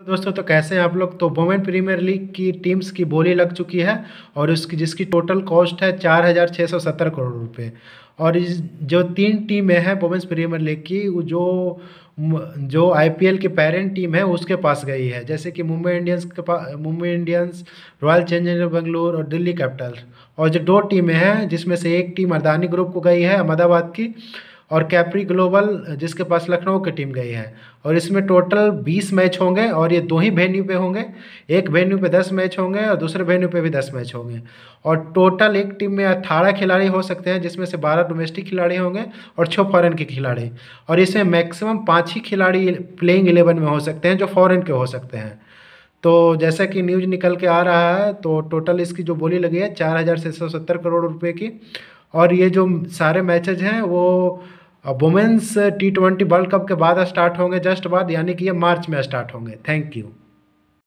तो दोस्तों तो कैसे हैं आप लोग तो वोमेन प्रीमियर लीग की टीम्स की बोली लग चुकी है और उसकी जिसकी टोटल कॉस्ट है चार हज़ार छः सौ सत्तर करोड़ रुपए और इस जो तीन टीमें हैं वोमेंस प्रीमियर लीग की जो जो आईपीएल की पेरेंट टीम है उसके पास गई है जैसे कि मुंबई इंडियंस के पास Mumbai Indians Royal Challenger Bangalore और दिल्ली कैपिटल्स और जो दो टीमें हैं जिसमें से एक टीम अदानी ग्रुप को गई है अहमदाबाद की और कैप्री ग्लोबल जिसके पास लखनऊ की टीम गई है और इसमें टोटल बीस मैच होंगे और ये दो ही वेन्यू पे होंगे एक वेन्यू पे दस मैच होंगे और दूसरे वेन्यू पे भी दस मैच होंगे और टोटल एक टीम में अठारह खिलाड़ी हो सकते हैं जिसमें से बारह डोमेस्टिक खिलाड़ी होंगे और छः फॉरेन के खिलाड़ी और इसमें मैक्सिमम पाँच ही खिलाड़ी प्लेइंग इलेवन में हो सकते हैं जो फॉरन के हो सकते हैं तो जैसा कि न्यूज निकल के आ रहा है तो टोटल इसकी जो बोली लगी है चार हज़ार छः सौ सत्तर करोड़ रुपये की और ये जो सारे मैचेज हैं वो और women's T twenty World Cup के बाद स्टार्ट होंगे जस्ट बाद यानी कि ये मार्च में स्टार्ट होंगे थैंक यू